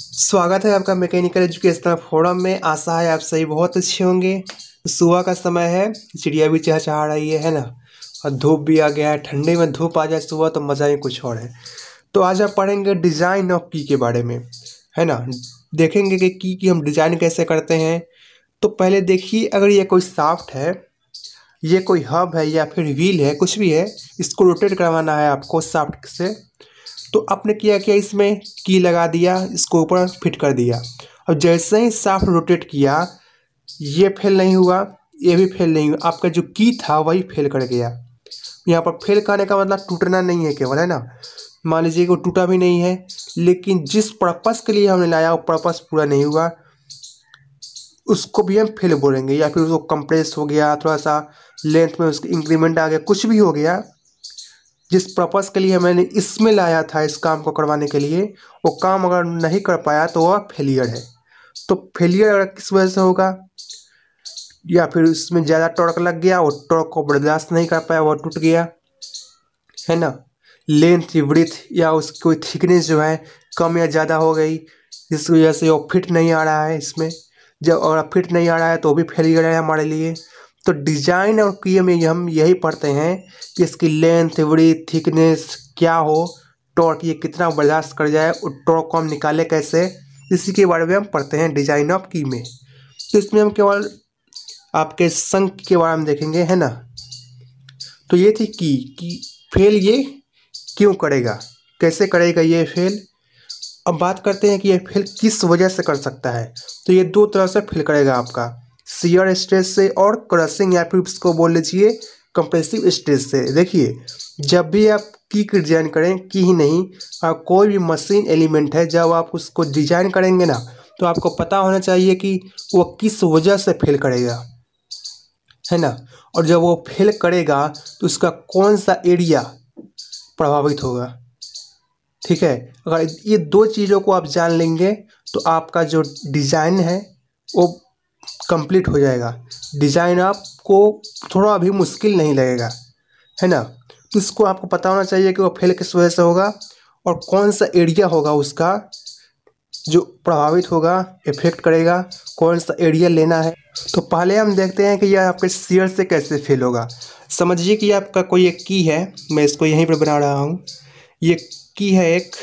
स्वागत है आपका मैकेनिकल एजुकेशन फोरम में आशा है आप सही बहुत अच्छे होंगे सुबह का समय है चिड़िया भी चहचहा रही है, है ना और धूप भी आ गया है ठंडे में धूप आ जाए सुबह तो मज़ा ही कुछ और है तो आज आप पढ़ेंगे डिज़ाइन ऑफ की के बारे में है ना देखेंगे कि की की हम डिज़ाइन कैसे करते हैं तो पहले देखिए अगर ये कोई साफ्ट है ये कोई हब है या फिर व्हील है कुछ भी है इसको रोटेट करवाना है आपको साफ्ट से तो आपने क्या किया इसमें की लगा दिया इसको ऊपर फिट कर दिया और जैसे ही साफ रोटेट किया ये फेल नहीं हुआ ये भी फेल नहीं हुआ आपका जो की था वही फेल कर गया यहाँ पर फेल करने का मतलब टूटना नहीं है केवल है ना मान लीजिए कि वो टूटा भी नहीं है लेकिन जिस पर्पस के लिए हमने लाया वो पर्पस पूरा नहीं हुआ उसको भी हम फेल बोलेंगे या फिर उसको कंप्रेस हो गया थोड़ा सा लेंथ में उसकी इंक्रीमेंट आ गया कुछ भी हो गया जिस पर्पज़ के लिए मैंने इसमें लाया था इस काम को करवाने के लिए वो काम अगर नहीं कर पाया तो वह फेलियर है तो फेलियर अगर किस वजह से होगा या फिर उसमें ज़्यादा टॉर्क लग गया और टॉर्क को बर्दाश्त नहीं कर पाया वह टूट गया है ना लेंथ वृथ या उसकी कोई थिकनेस जो है कम या ज़्यादा हो गई जिस वजह से वो फिट नहीं आ रहा है इसमें जब अगर फिट नहीं आ रहा है तो भी फेलियर है हमारे लिए तो डिजाइन और की में हम यही पढ़ते हैं कि इसकी लेंथ विड्थ थिकनेस क्या हो टॉर्क ये कितना बर्दाश्त कर जाए और टॉर्क को हम निकाले कैसे इसी के बारे में हम पढ़ते हैं डिजाइन ऑफ की में तो इसमें हम केवल आपके संख के बारे में देखेंगे है ना तो ये थी की कि फेल ये क्यों करेगा कैसे करेगा ये फेल अब बात करते हैं कि ये फेल किस वजह से कर सकता है तो ये दो तरह से फेल करेगा आपका सीयर स्ट्रेस से और क्रशिंग या फिर उसको बोल लीजिए कंप्रेसिव स्ट्रेस से देखिए जब भी आप की की डिजाइन करें की ही नहीं और कोई भी मशीन एलिमेंट है जब आप उसको डिजाइन करेंगे ना तो आपको पता होना चाहिए कि वो किस वजह से फेल करेगा है ना और जब वो फेल करेगा तो उसका कौन सा एरिया प्रभावित होगा ठीक है अगर ये दो चीज़ों को आप जान लेंगे तो आपका जो डिज़ाइन है वो कंप्लीट हो जाएगा डिज़ाइन आपको थोड़ा भी मुश्किल नहीं लगेगा है ना तो इसको आपको पता होना चाहिए कि वो फेल किस वजह से होगा और कौन सा एरिया होगा उसका जो प्रभावित होगा इफेक्ट करेगा कौन सा एरिया लेना है तो पहले हम देखते हैं कि यह आपके शेयर से कैसे फेल होगा समझिए कि आपका कोई एक की है मैं इसको यहीं पर बना रहा हूँ ये की है एक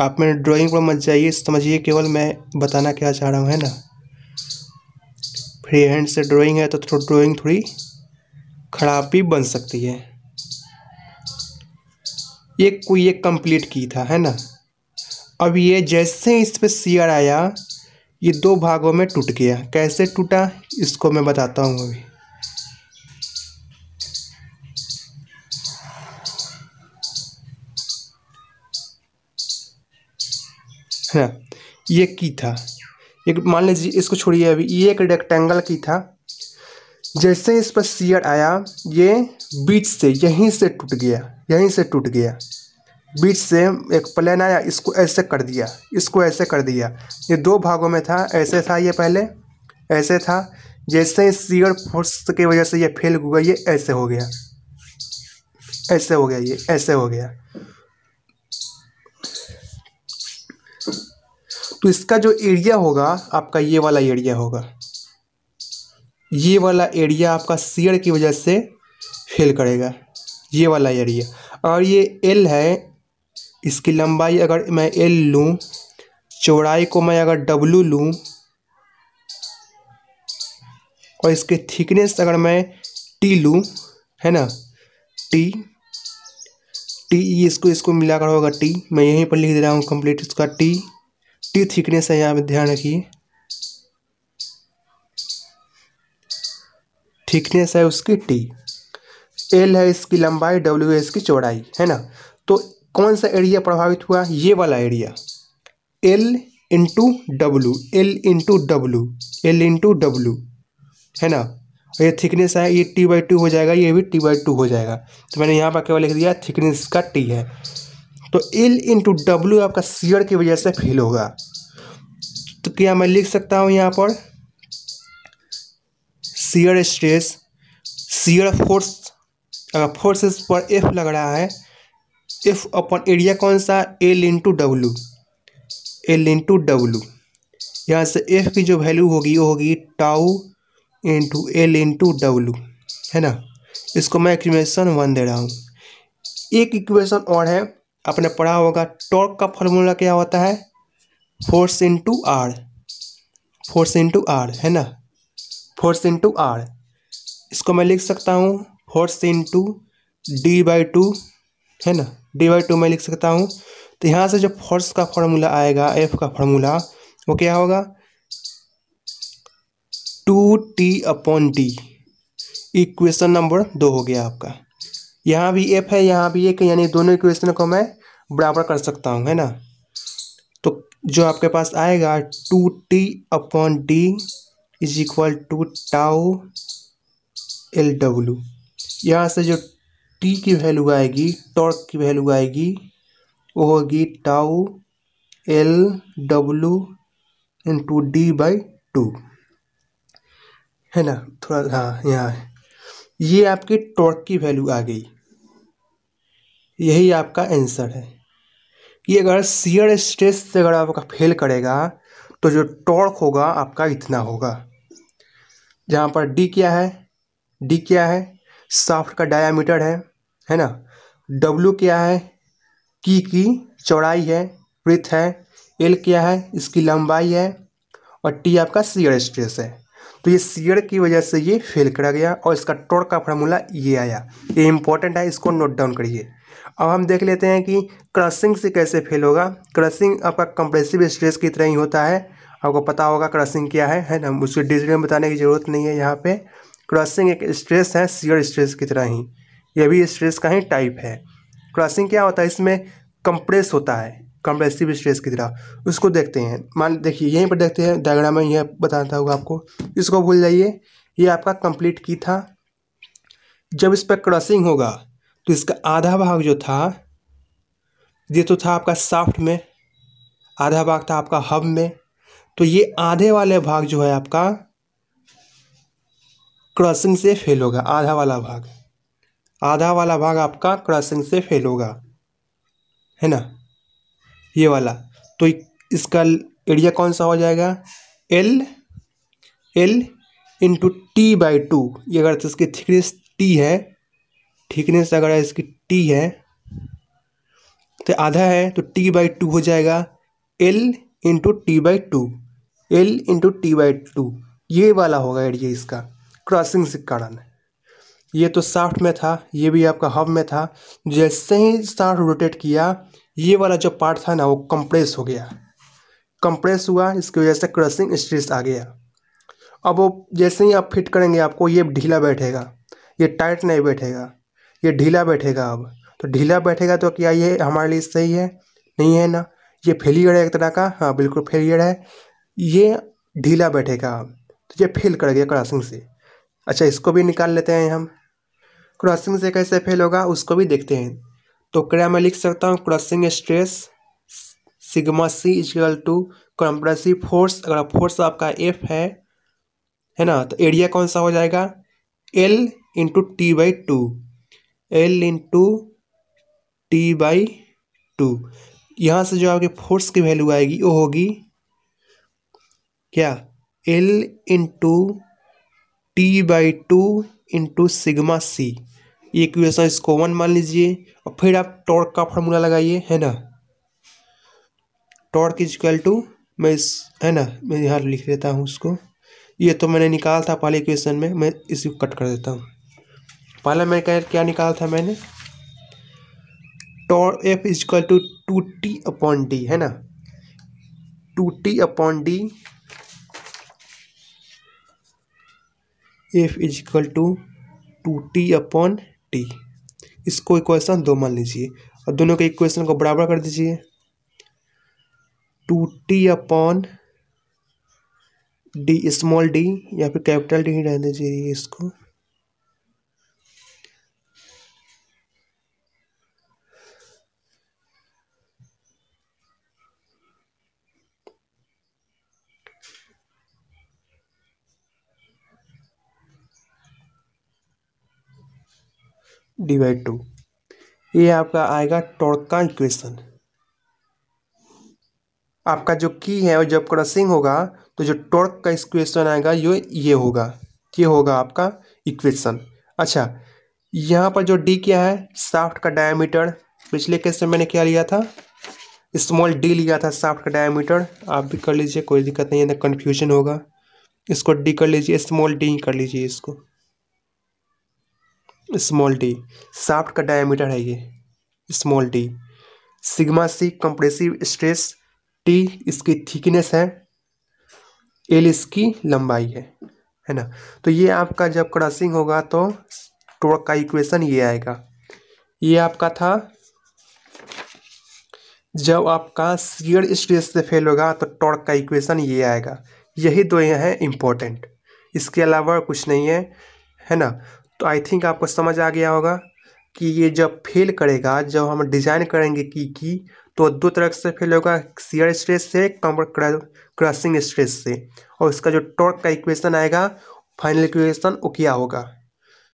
आप मेरे ड्राइंग पर मत जाइए समझिए केवल मैं बताना क्या चाह रहा हूँ है ना फ्री हैंड से ड्राइंग है तो थोड़ा ड्राइंग थोड़ी खराब भी बन सकती है ये कोई ये कंप्लीट की था है ना अब ये जैसे इस पर सियर आया ये दो भागों में टूट गया कैसे टूटा इसको मैं बताता हूँ अभी है ये की था एक मान लीजिए इसको छोड़िए अभी ये एक रेक्टेंगल की था जैसे इस पर सीयर आया ये बीच से यहीं से टूट गया यहीं से टूट गया बीच से एक प्लेन आया इसको ऐसे कर दिया इसको ऐसे कर दिया ये दो भागों में था ऐसे था ये पहले ऐसे था जैसे सीयर फोर्स की वजह से ये फेल हुआ ये ऐसे हो गया ऐसे हो गया ये ऐसे हो गया तो इसका जो एरिया होगा आपका ये वाला एरिया होगा ये वाला एरिया आपका सीयर की वजह से फेल करेगा ये वाला एरिया और ये एल है इसकी लंबाई अगर मैं एल लूँ चौड़ाई को मैं अगर डब्लू लूँ और इसके थिकनेस अगर मैं टी लूँ है ना टी टी ई इसको इसको मिलाकर होगा टी मैं यहीं पर लिख दे रहा हूँ कंप्लीट इसका टी टी थिकनेस है यहाँ पर ध्यान रखिए थिकनेस है उसकी टी एल है इसकी लंबाई डब्ल्यू है इसकी चौड़ाई है ना तो कौन सा एरिया प्रभावित हुआ ये वाला area L into W L into W L into W है ना और ये थिकनेस है ये टी बाई टू हो जाएगा ये भी टी बाई टू हो जाएगा तो मैंने यहाँ पर केवल लिख दिया थिकनेस का टी है तो एल इंटू डब्ल्यू आपका सीयर की वजह से फेल होगा तो क्या मैं लिख सकता हूँ यहाँ पर सीयर स्ट्रेस सीयर फोर्स अगर फोर्सेस पर एफ लग रहा है एफ अपन एरिया कौन सा L into W L into W यहाँ से एफ की जो वैल्यू होगी वो होगी tau into L into W है ना इसको मैं इक्वेशन वन दे रहा हूँ एक इक्वेशन और है आपने पढ़ा होगा टॉर्क का फॉर्मूला क्या होता है force into R force into R है ना फोर्स इंटू आर इसको मैं लिख सकता हूँ force into D by two है ना डी बाई टू मैं लिख सकता हूँ तो यहाँ से जो फोर्स का फॉर्मूला आएगा एफ का फॉर्मूला वो क्या होगा two T upon D equation number दो हो गया आपका यहाँ भी एफ है यहाँ भी एक यानी दोनों इक्वेशन को मैं बराबर कर सकता हूँ है ना तो जो आपके पास आएगा two T upon D is equal to tau L W यहाँ से जो टी की वैल्यू आएगी टॉर्क की वैल्यू आएगी वो होगी tau L W into D by two है ना थोड़ा हाँ यहाँ है ये आपकी टॉर्क की वैल्यू आ गई यही आपका आंसर है कि अगर सीयर स्ट्रेस से अगर आपका फेल करेगा तो जो टॉर्क होगा आपका इतना होगा जहाँ पर डी क्या है डी क्या है साफ्ट का डायामीटर है है ना डब्लू क्या है की की चौड़ाई है वृथ है एल क्या है इसकी लंबाई है और टी आपका सीयर स्ट्रेस है तो ये सीएड की वजह से ये फेल करा गया और इसका टोड़ का फार्मूला ये आया ये इंपॉर्टेंट है इसको नोट डाउन करिए अब हम देख लेते हैं कि क्रसिंग से कैसे फेल होगा क्रसिंग आपका कंप्रेसिव स्ट्रेस की तरह ही होता है आपको पता होगा क्रसिंग क्या है है ना उसके डिटेल में बताने की ज़रूरत नहीं है यहाँ पे क्रसिंग एक स्ट्रेस है सीयर स्ट्रेस की तरह ही यह भी स्ट्रेस का ही टाइप है क्रसिंग क्या होता है इसमें कंप्रेस होता है कंप्रेसिव स्ट्रेस की तरह उसको देखते हैं मान देखिए यहीं पर देखते हैं डायग्राम में यह बताता होगा आपको इसको भूल जाइए ये आपका कंप्लीट की था जब इस पर क्रॉसिंग होगा तो इसका आधा भाग जो था ये तो था आपका साफ्ट में आधा भाग था आपका हब में तो ये आधे वाले भाग जो है आपका क्रॉसिंग से फेल होगा आधा वाला भाग आधा वाला भाग आपका क्रॉसिंग से फेल होगा है ना ये वाला तो इसका एरिया कौन सा हो जाएगा L L into T by two ये अगर इसकी थिकनेस टी है थिकनेस अगर इसकी टी है तो आधा है तो टी बाई टू हो जाएगा L into T by two L into T by two ये वाला होगा एरिया इसका क्रॉसिंग से कारण ये तो साफ्ट में था ये भी आपका हब में था जैसे ही साफ्ट रोटेट किया ये वाला जो पार्ट था ना वो कंप्रेस हो गया कंप्रेस हुआ इसकी वजह से क्रसिंग स्ट्रेस आ गया अब वो जैसे ही आप फिट करेंगे आपको ये ढीला बैठेगा ये टाइट नहीं बैठेगा ये ढीला बैठेगा अब तो ढीला बैठेगा तो क्या ये हमारे लिए सही है नहीं है ना ये फेलियर है एक तरह का हाँ बिल्कुल फेलियर है ये ढीला बैठेगा अब तो ये फेल कर गया क्रॉसिंग से अच्छा इसको भी निकाल लेते हैं हम क्रॉसिंग से कैसे फेल होगा उसको भी देखते हैं तो क्या मैं लिख सकता हूँ crushing stress sigma C equal to compressive force अगर फोर्स आपका एफ है है ना तो एरिया कौन सा हो जाएगा L into T by two L into T by two यहाँ से जो आपके फोर्स की वैल्यू आएगी वो होगी क्या L into T by two into sigma C equation इसको वन मान लीजिए और फिर आप टॉर्क का फार्मूला लगाइए है ना टॉर्क इज इक्वल टू मैं इस है ना मैं यहाँ लिख देता हूँ उसको ये तो मैंने निकाला था पहले इक्वेशन में मैं इसी कट कर देता हूँ पहले मैं कह क्या निकाला था मैंने torque F is equal to two T upon D है ना two T upon D F is equal to two T upon T इसको इक्वेशन दो मान लीजिए और दोनों के इक्वेशन को बराबर कर दीजिए two T upon D small D या फिर कैपिटल डी ही रहने दीजिए इसको डिवाइड टू ये आपका आएगा टॉर्क का इक्वेशन आपका जो की है जब क्रसिंग होगा तो जो टॉर्क का इक्वेशन आएगा ये ये होगा ये होगा आपका इक्वेशन अच्छा यहाँ पर जो डी क्या है साफ्ट का डायमीटर पिछले केस में मैंने क्या लिया था स्मॉल डी लिया था साफ्ट का डायमीटर आप भी कर लीजिए कोई दिक्कत नहीं है ना कन्फ्यूजन होगा इसको डी कर लीजिए स्मॉल डी कर लीजिए इसको स्मॉल डी साफ्ट का डायमीटर है ये small D sigma C compressive stress T इसकी थिकनेस है एल इसकी लंबाई है है ना तो ये आपका जब क्रॉसिंग होगा तो टोड़ का इक्वेशन ये आएगा ये आपका था जब आपका सीयर स्ट्रेस से फेल होगा तो टॉर्क का इक्वेशन ये आएगा यही दो हैं इम्पोर्टेंट इसके अलावा कुछ नहीं है है ना तो आई थिंक आपको समझ आ गया होगा कि ये जब फेल करेगा जब हम डिज़ाइन करेंगे की की तो दो तरह से फेल होगा सीयर स्ट्रेस से क्रसिंग स्ट्रेस से और इसका जो टॉर्क का इक्वेशन आएगा फाइनल इक्वेशन वो क्या होगा